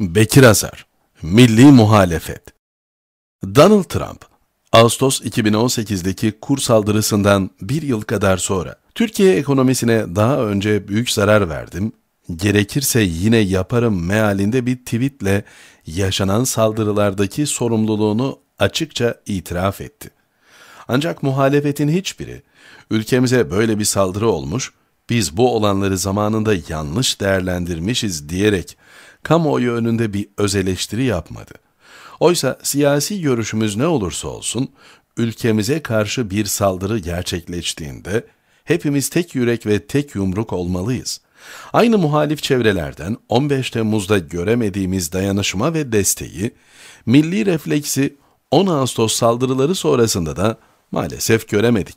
Bekir Azar, Milli Muhalefet Donald Trump, Ağustos 2018'deki kur saldırısından bir yıl kadar sonra, Türkiye ekonomisine daha önce büyük zarar verdim, gerekirse yine yaparım mealinde bir tweetle yaşanan saldırılardaki sorumluluğunu açıkça itiraf etti. Ancak muhalefetin hiçbiri, ülkemize böyle bir saldırı olmuş, biz bu olanları zamanında yanlış değerlendirmişiz diyerek kamuoyu önünde bir öz eleştiri yapmadı. Oysa siyasi görüşümüz ne olursa olsun, ülkemize karşı bir saldırı gerçekleştiğinde hepimiz tek yürek ve tek yumruk olmalıyız. Aynı muhalif çevrelerden 15 Temmuz'da göremediğimiz dayanışma ve desteği, milli refleksi 10 Ağustos saldırıları sonrasında da maalesef göremedik.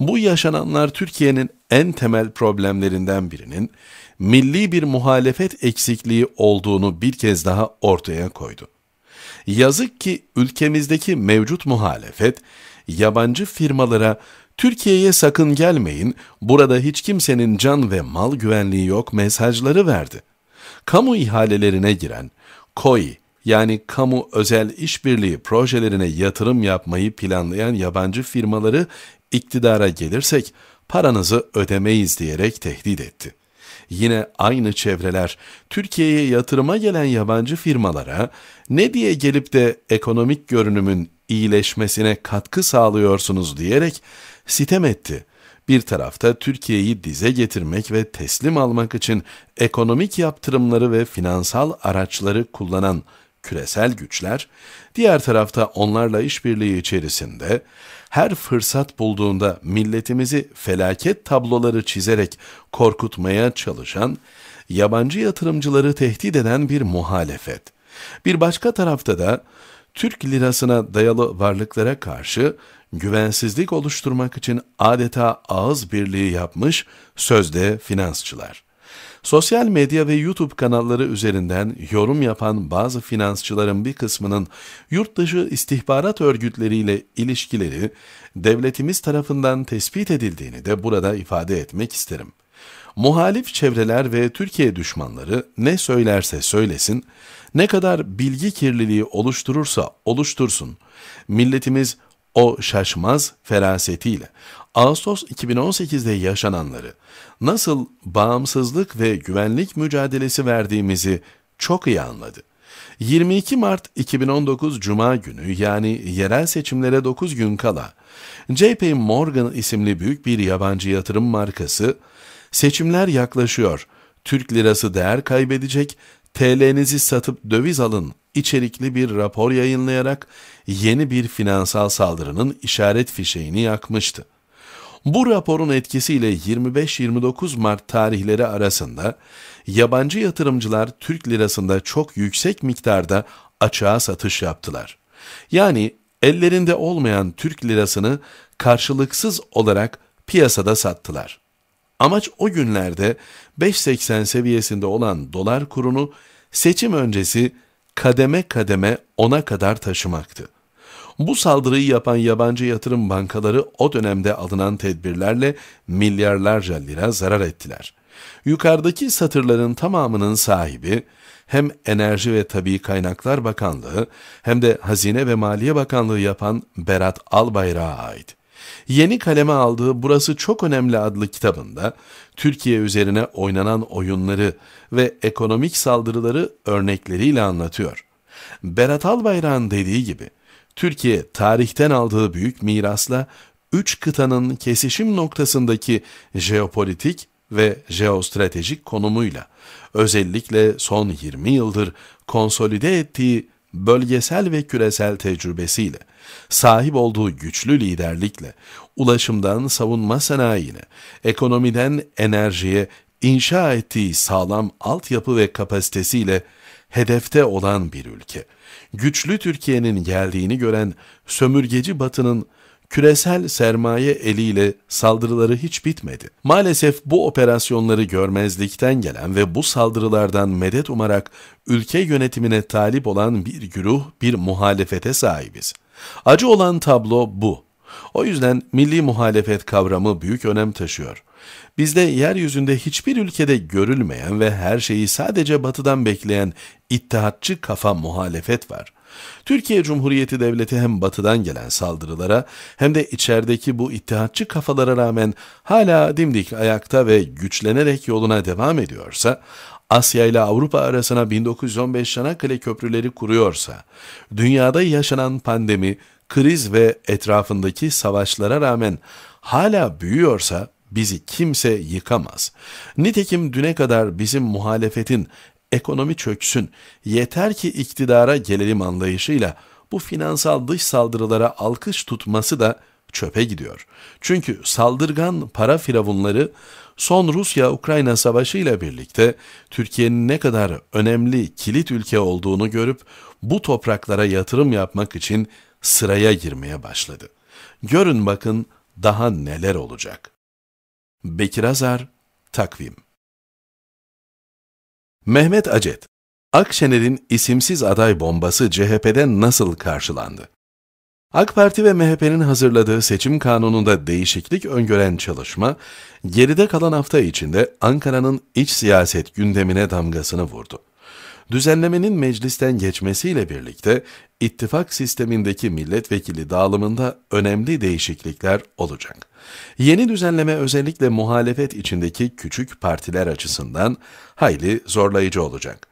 Bu yaşananlar Türkiye'nin en temel problemlerinden birinin milli bir muhalefet eksikliği olduğunu bir kez daha ortaya koydu. Yazık ki ülkemizdeki mevcut muhalefet, yabancı firmalara Türkiye'ye sakın gelmeyin, burada hiç kimsenin can ve mal güvenliği yok mesajları verdi. Kamu ihalelerine giren, KOİ yani kamu özel işbirliği projelerine yatırım yapmayı planlayan yabancı firmaları iktidara gelirsek paranızı ödemeyiz diyerek tehdit etti. Yine aynı çevreler Türkiye'ye yatırıma gelen yabancı firmalara ne diye gelip de ekonomik görünümün iyileşmesine katkı sağlıyorsunuz diyerek sitem etti. Bir tarafta Türkiye'yi dize getirmek ve teslim almak için ekonomik yaptırımları ve finansal araçları kullanan küresel güçler, diğer tarafta onlarla işbirliği içerisinde her fırsat bulduğunda milletimizi felaket tabloları çizerek korkutmaya çalışan, yabancı yatırımcıları tehdit eden bir muhalefet. Bir başka tarafta da Türk lirasına dayalı varlıklara karşı güvensizlik oluşturmak için adeta ağız birliği yapmış sözde finansçılar. Sosyal medya ve YouTube kanalları üzerinden yorum yapan bazı finansçıların bir kısmının yurt dışı istihbarat örgütleriyle ilişkileri devletimiz tarafından tespit edildiğini de burada ifade etmek isterim. Muhalif çevreler ve Türkiye düşmanları ne söylerse söylesin, ne kadar bilgi kirliliği oluşturursa oluştursun, milletimiz o şaşmaz ferasetiyle Ağustos 2018'de yaşananları nasıl bağımsızlık ve güvenlik mücadelesi verdiğimizi çok iyi anladı. 22 Mart 2019 Cuma günü yani yerel seçimlere 9 gün kala JP Morgan isimli büyük bir yabancı yatırım markası seçimler yaklaşıyor, Türk lirası değer kaybedecek, TL'nizi satıp döviz alın içerikli bir rapor yayınlayarak yeni bir finansal saldırının işaret fişeğini yakmıştı. Bu raporun etkisiyle 25-29 Mart tarihleri arasında yabancı yatırımcılar Türk lirasında çok yüksek miktarda açığa satış yaptılar. Yani ellerinde olmayan Türk lirasını karşılıksız olarak piyasada sattılar. Amaç o günlerde 5.80 seviyesinde olan dolar kurunu seçim öncesi kademe kademe ona kadar taşımaktı. Bu saldırıyı yapan yabancı yatırım bankaları o dönemde alınan tedbirlerle milyarlarca lira zarar ettiler. Yukarıdaki satırların tamamının sahibi hem Enerji ve Tabi Kaynaklar Bakanlığı hem de Hazine ve Maliye Bakanlığı yapan Berat Albayrak'a ait yeni kaleme aldığı Burası Çok Önemli adlı kitabında Türkiye üzerine oynanan oyunları ve ekonomik saldırıları örnekleriyle anlatıyor. Berat Albayrak'ın dediği gibi Türkiye tarihten aldığı büyük mirasla üç kıtanın kesişim noktasındaki jeopolitik ve jeostratejik konumuyla özellikle son 20 yıldır konsolide ettiği bölgesel ve küresel tecrübesiyle, sahip olduğu güçlü liderlikle, ulaşımdan savunma sanayine, ekonomiden enerjiye inşa ettiği sağlam altyapı ve kapasitesiyle hedefte olan bir ülke. Güçlü Türkiye'nin geldiğini gören sömürgeci batının küresel sermaye eliyle saldırıları hiç bitmedi. Maalesef bu operasyonları görmezlikten gelen ve bu saldırılardan medet umarak ülke yönetimine talip olan bir güruh, bir muhalefete sahibiz. Acı olan tablo bu. O yüzden milli muhalefet kavramı büyük önem taşıyor. Bizde yeryüzünde hiçbir ülkede görülmeyen ve her şeyi sadece batıdan bekleyen ittihatçı kafa muhalefet var. Türkiye Cumhuriyeti Devleti hem batıdan gelen saldırılara hem de içerideki bu ittihatçı kafalara rağmen hala dimdik ayakta ve güçlenerek yoluna devam ediyorsa, Asya ile Avrupa arasına 1915 Çanakkale köprüleri kuruyorsa, dünyada yaşanan pandemi, kriz ve etrafındaki savaşlara rağmen hala büyüyorsa bizi kimse yıkamaz. Nitekim düne kadar bizim muhalefetin ekonomi çöksün, yeter ki iktidara gelelim anlayışıyla bu finansal dış saldırılara alkış tutması da çöpe gidiyor. Çünkü saldırgan para firavunları son Rusya-Ukrayna savaşı ile birlikte Türkiye'nin ne kadar önemli kilit ülke olduğunu görüp bu topraklara yatırım yapmak için sıraya girmeye başladı. Görün bakın daha neler olacak. Bekir Azar, Takvim Mehmet Acet, Akşener'in isimsiz aday bombası CHP'den nasıl karşılandı? AK Parti ve MHP'nin hazırladığı seçim kanununda değişiklik öngören çalışma, geride kalan hafta içinde Ankara'nın iç siyaset gündemine damgasını vurdu. Düzenlemenin meclisten geçmesiyle birlikte ittifak sistemindeki milletvekili dağılımında önemli değişiklikler olacak. Yeni düzenleme özellikle muhalefet içindeki küçük partiler açısından hayli zorlayıcı olacak.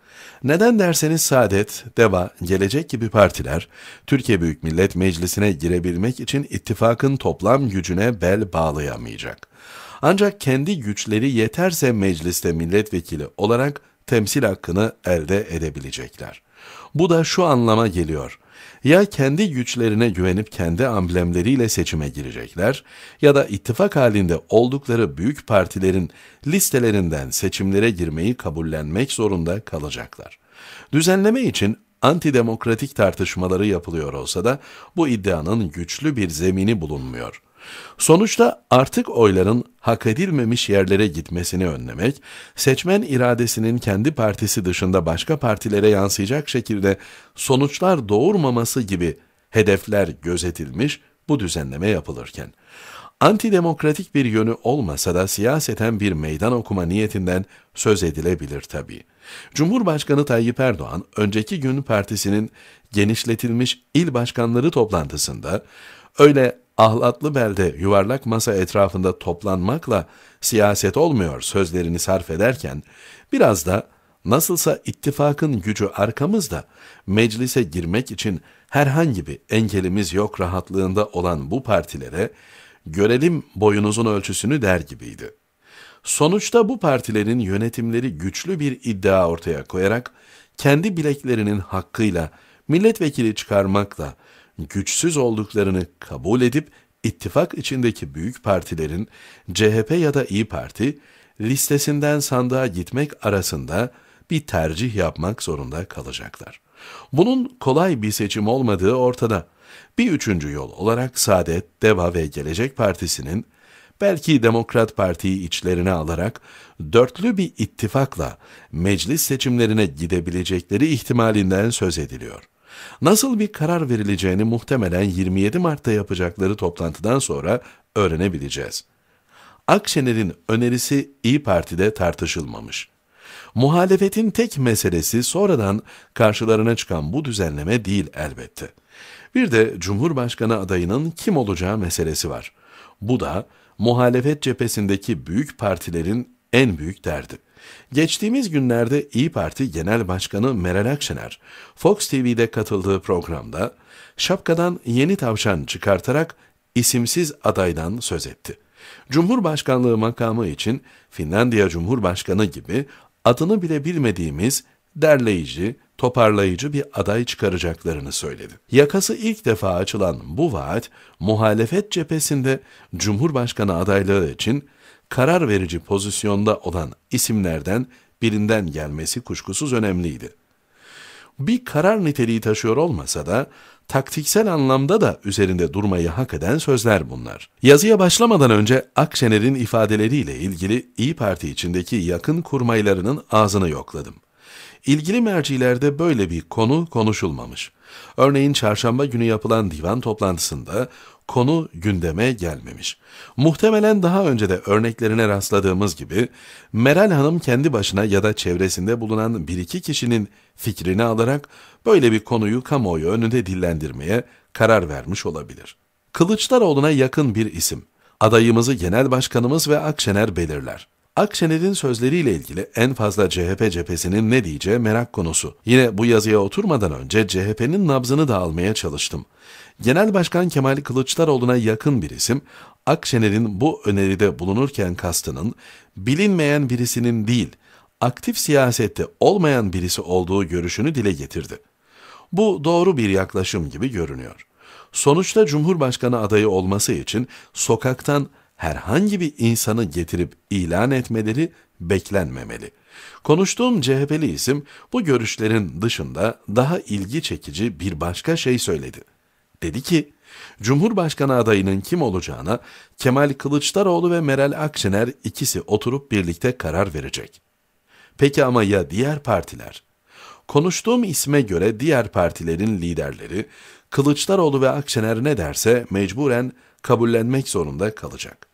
Neden derseniz Saadet, Deva, Gelecek gibi partiler Türkiye Büyük Millet Meclisi'ne girebilmek için ittifakın toplam gücüne bel bağlayamayacak. Ancak kendi güçleri yeterse mecliste milletvekili olarak temsil hakkını elde edebilecekler. Bu da şu anlama geliyor. Ya kendi güçlerine güvenip kendi amblemleriyle seçime girecekler ya da ittifak halinde oldukları büyük partilerin listelerinden seçimlere girmeyi kabullenmek zorunda kalacaklar. Düzenleme için antidemokratik tartışmaları yapılıyor olsa da bu iddianın güçlü bir zemini bulunmuyor.'' Sonuçta artık oyların hak edilmemiş yerlere gitmesini önlemek, seçmen iradesinin kendi partisi dışında başka partilere yansıyacak şekilde sonuçlar doğurmaması gibi hedefler gözetilmiş bu düzenleme yapılırken. Antidemokratik bir yönü olmasa da siyaseten bir meydan okuma niyetinden söz edilebilir tabii. Cumhurbaşkanı Tayyip Erdoğan, önceki gün partisinin genişletilmiş il başkanları toplantısında öyle ahlatlı belde yuvarlak masa etrafında toplanmakla siyaset olmuyor sözlerini sarf ederken, biraz da nasılsa ittifakın gücü arkamızda, meclise girmek için herhangi bir engelimiz yok rahatlığında olan bu partilere, görelim boyunuzun ölçüsünü der gibiydi. Sonuçta bu partilerin yönetimleri güçlü bir iddia ortaya koyarak, kendi bileklerinin hakkıyla milletvekili çıkarmakla, güçsüz olduklarını kabul edip ittifak içindeki büyük partilerin CHP ya da İyi Parti listesinden sandığa gitmek arasında bir tercih yapmak zorunda kalacaklar. Bunun kolay bir seçim olmadığı ortada. Bir üçüncü yol olarak Saadet, Deva ve Gelecek Partisi'nin belki Demokrat Parti'yi içlerine alarak dörtlü bir ittifakla meclis seçimlerine gidebilecekleri ihtimalinden söz ediliyor. Nasıl bir karar verileceğini muhtemelen 27 Mart'ta yapacakları toplantıdan sonra öğrenebileceğiz. Akşener'in önerisi İyi Parti'de tartışılmamış. Muhalefetin tek meselesi sonradan karşılarına çıkan bu düzenleme değil elbette. Bir de Cumhurbaşkanı adayının kim olacağı meselesi var. Bu da muhalefet cephesindeki büyük partilerin en büyük derdi. Geçtiğimiz günlerde İyi Parti Genel Başkanı Meral Akşener, Fox TV'de katıldığı programda şapkadan yeni tavşan çıkartarak isimsiz adaydan söz etti. Cumhurbaşkanlığı makamı için Finlandiya Cumhurbaşkanı gibi adını bile bilmediğimiz derleyici, toparlayıcı bir aday çıkaracaklarını söyledi. Yakası ilk defa açılan bu vaat, muhalefet cephesinde Cumhurbaşkanı adaylığı için karar verici pozisyonda olan isimlerden birinden gelmesi kuşkusuz önemliydi. Bir karar niteliği taşıyor olmasa da taktiksel anlamda da üzerinde durmayı hak eden sözler bunlar. Yazıya başlamadan önce Akşener'in ifadeleriyle ilgili İyi Parti içindeki yakın kurmaylarının ağzını yokladım. İlgili mercilerde böyle bir konu konuşulmamış. Örneğin çarşamba günü yapılan divan toplantısında konu gündeme gelmemiş. Muhtemelen daha önce de örneklerine rastladığımız gibi Meral Hanım kendi başına ya da çevresinde bulunan bir iki kişinin fikrini alarak böyle bir konuyu kamuoyu önünde dillendirmeye karar vermiş olabilir. Kılıçdaroğlu'na yakın bir isim. Adayımızı genel başkanımız ve Akşener belirler. Akşener'in sözleriyle ilgili en fazla CHP cephesinin ne diyeceği merak konusu. Yine bu yazıya oturmadan önce CHP'nin nabzını da almaya çalıştım. Genel Başkan Kemal Kılıçdaroğlu'na yakın bir isim, Akşener'in bu öneride bulunurken kastının bilinmeyen birisinin değil, aktif siyasette olmayan birisi olduğu görüşünü dile getirdi. Bu doğru bir yaklaşım gibi görünüyor. Sonuçta Cumhurbaşkanı adayı olması için sokaktan herhangi bir insanı getirip ilan etmeleri beklenmemeli. Konuştuğum CHP'li isim bu görüşlerin dışında daha ilgi çekici bir başka şey söyledi. Dedi ki, Cumhurbaşkanı adayının kim olacağına Kemal Kılıçdaroğlu ve Meral Akşener ikisi oturup birlikte karar verecek. Peki ama ya diğer partiler? Konuştuğum isme göre diğer partilerin liderleri Kılıçdaroğlu ve Akşener ne derse mecburen kabullenmek zorunda kalacak.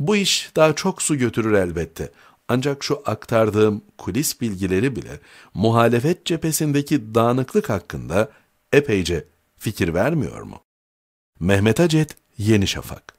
Bu iş daha çok su götürür elbette. Ancak şu aktardığım kulis bilgileri bile muhalefet cephesindeki dağınıklık hakkında epeyce fikir vermiyor mu? Mehmet Acet, Yeni Şafak